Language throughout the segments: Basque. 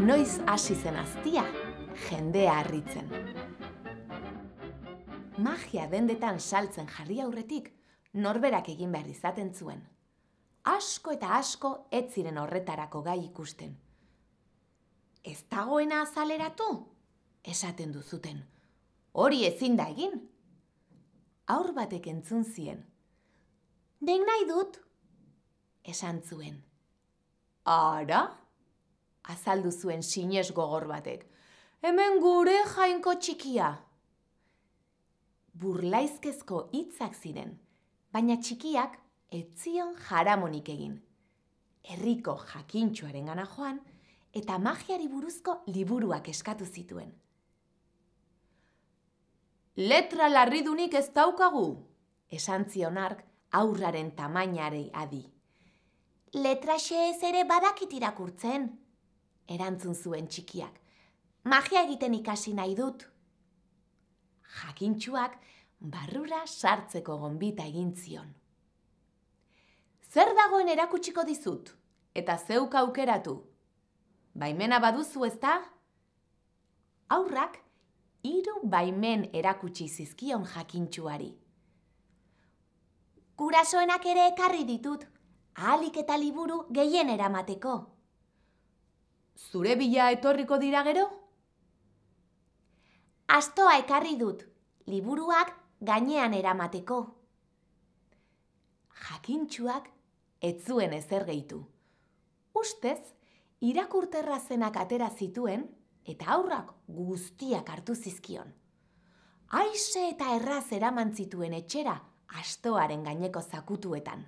Noiz hasi zen aztia, jendea harritzen. Magia dendetan saltzen jarri aurretik, norberak egin behar izaten zuen. Asko eta asko ez ziren horretarako gai ikusten. Ez dagoena azaleratu? Esaten duzuten. zuten hori ezin da egin. Aur batek entzun zien. Deng nahi dut, esan zuen. Ara, azaldu zuen sinies gogor batek. Hemen gure jainko txikia. Burlaizkezko hitzak ziren, baina txikiak etzion jaramonik egin. Herriko jakintxoaren gana joan eta magiari buruzko liburuak eskatu zituen letra larridunik ez daukagu, esan zionark aurraren tamainarei adi. Letra xe ere badakit irakurtzen, erantzun zuen txikiak, magia egiten ikasi nahi dut. Jakintxuak barrura sartzeko gombita egin zion. Zer dagoen erakutsiko dizut, eta zeuka aukeratu, baimena baduzu ezta? Aurrak Iru baimen erakutsi zizkion jakintxuari. Kurasoenak ere ekarri ditut, ahalik eta liburu gehien eramateko. Zure bila etorriko dira gero? Astoa ekarri dut, liburuak gainean eramateko. Jakintxuak etzuen ezer geitu. Ustez, irakurterrazenak atera zituen, eta aurrak guztiak hartu zizkion. Aixe eta erraz eraman zituen etxera astoaren gaineko zakutuetan.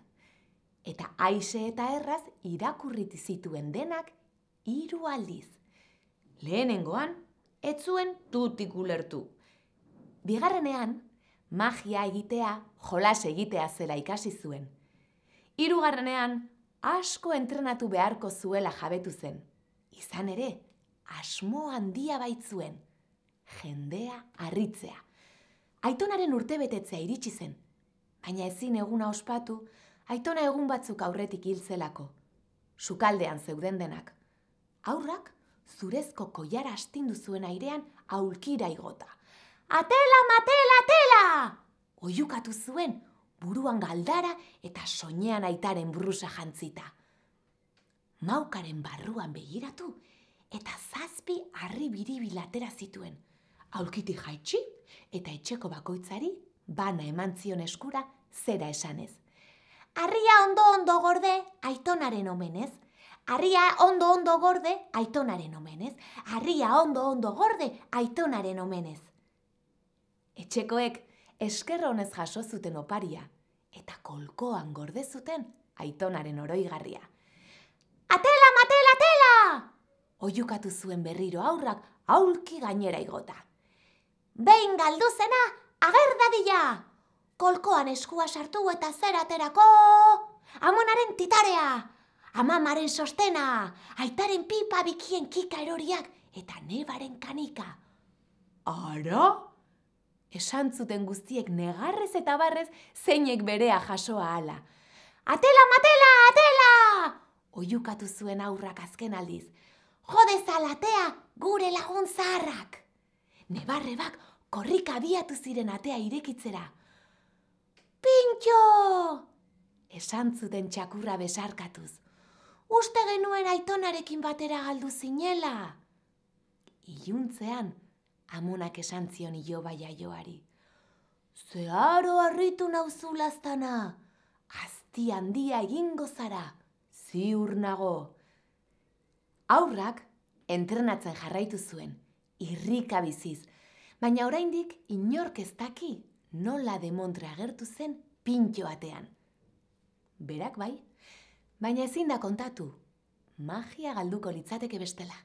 Eta aixe eta erraz irakurrit zituen denak hiru aldiz. Lehenengoan, ez zuen tutik ulertu. Bigarrenean, magia egitea jolas egitea zela ikasi zuen. Hirugarrenean, asko entrenatu beharko zuela jabetu zen. Izan ere, asmo handia baitzuen, jendea harritzea. Aitonaren urte betetzea iritsi zen, baina ezin eguna ospatu, aitona egun batzuk aurretik hiltzelako. Sukaldean zeuden denak. Aurrak, zurezko koiara astindu zuen airean aulkira igota. Atela, matela, atela! Oiukatu zuen, buruan galdara eta soinean aitaren brusa jantzita. Maukaren barruan begiratu, zazpi harri biri bilatera zituen. Aulkiti jaitsi eta etxeko bakoitzari bana eman zion eskura zera esanez. Harria ondo ondo gorde, aitonaren omenez. Harria ondo ondo gorde, aitonaren omenez. Harria ondo ondo gorde, aitonaren omenez. Etxekoek honez jaso zuten oparia eta kolkoan gorde zuten aitonaren oroigarria. oiukatu zuen berriro aurrak aulki gainera igota. Behin galdu zena, ager dadila! Kolkoan eskua sartu eta zer aterako! Amonaren titarea! Amamaren sostena! Aitaren pipa bikien kika eroriak eta nebaren kanika! Ara? zuten guztiek negarrez eta barrez zeinek berea jasoa ala. Atela, matela, atela! Oiukatu zuen aurrak azken aldiz, alatea gure lagun zaharrak. Nebarrebak korrik abiatu ziren atea irekitzera. Pintxo! Esantzu den txakurra besarkatuz. Uste genuen aitonarekin batera galdu zinela. Iluntzean, amonak esan zion ilo baia joari. Zeharo harritu nauzu azti handia egingo zara, ziur nago. Aurrak entrenatzen jarraitu zuen, irrika biziz, baina oraindik inork ez daki nola demontre agertu zen pintxo batean. Berak bai, baina ezin da kontatu, magia galduko litzateke bestela.